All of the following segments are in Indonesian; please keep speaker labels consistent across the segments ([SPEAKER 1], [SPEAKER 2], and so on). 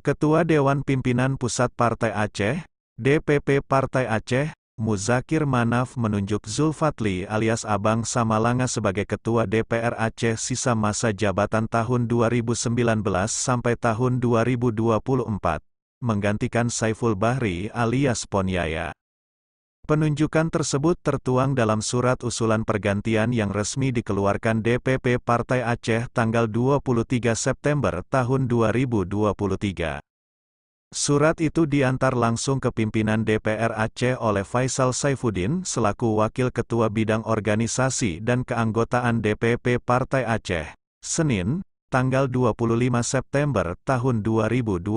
[SPEAKER 1] Ketua Dewan Pimpinan Pusat Partai Aceh, DPP Partai Aceh, Muzakir Manaf menunjuk Zulfatli alias Abang Samalanga sebagai Ketua DPR Aceh sisa masa jabatan tahun 2019 sampai tahun 2024, menggantikan Saiful Bahri alias Ponyaya. Penunjukan tersebut tertuang dalam surat usulan pergantian yang resmi dikeluarkan DPP Partai Aceh tanggal 23 September tahun 2023. Surat itu diantar langsung ke pimpinan DPR Aceh oleh Faisal Saifuddin selaku Wakil Ketua Bidang Organisasi dan Keanggotaan DPP Partai Aceh, Senin, tanggal 25 September tahun 2023.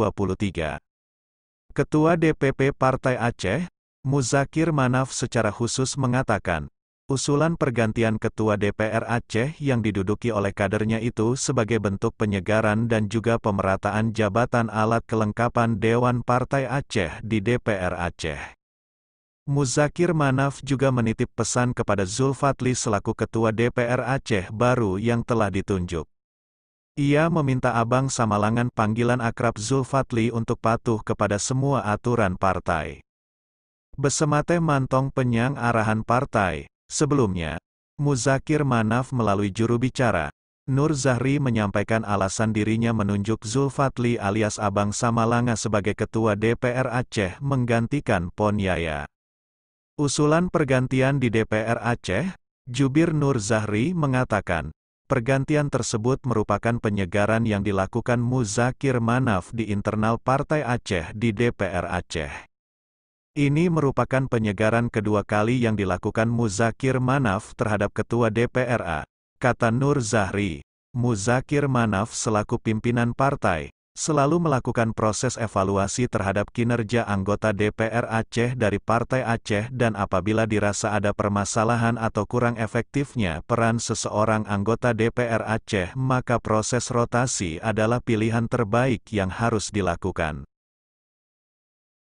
[SPEAKER 1] Ketua DPP Partai Aceh, Muzakir Manaf secara khusus mengatakan, usulan pergantian Ketua DPR Aceh yang diduduki oleh kadernya itu sebagai bentuk penyegaran dan juga pemerataan jabatan alat kelengkapan Dewan Partai Aceh di DPR Aceh. Muzakir Manaf juga menitip pesan kepada Zulfatli selaku Ketua DPR Aceh baru yang telah ditunjuk. Ia meminta abang Samalangan panggilan akrab Zulfatli untuk patuh kepada semua aturan partai. Besemate mantong penyang arahan partai. Sebelumnya, Muzakir Manaf melalui juru bicara, Nur Zahri menyampaikan alasan dirinya menunjuk Zulfatli alias Abang Samalanga sebagai Ketua DPR Aceh menggantikan Pon Yaya. Usulan pergantian di DPR Aceh, Jubir Nur Zahri mengatakan, pergantian tersebut merupakan penyegaran yang dilakukan Muzakir Manaf di internal Partai Aceh di DPR Aceh. Ini merupakan penyegaran kedua kali yang dilakukan Muzakir Manaf terhadap Ketua DPRA, kata Nur Zahri. Muzakir Manaf selaku pimpinan partai, selalu melakukan proses evaluasi terhadap kinerja anggota DPR Aceh dari Partai Aceh dan apabila dirasa ada permasalahan atau kurang efektifnya peran seseorang anggota DPR Aceh maka proses rotasi adalah pilihan terbaik yang harus dilakukan.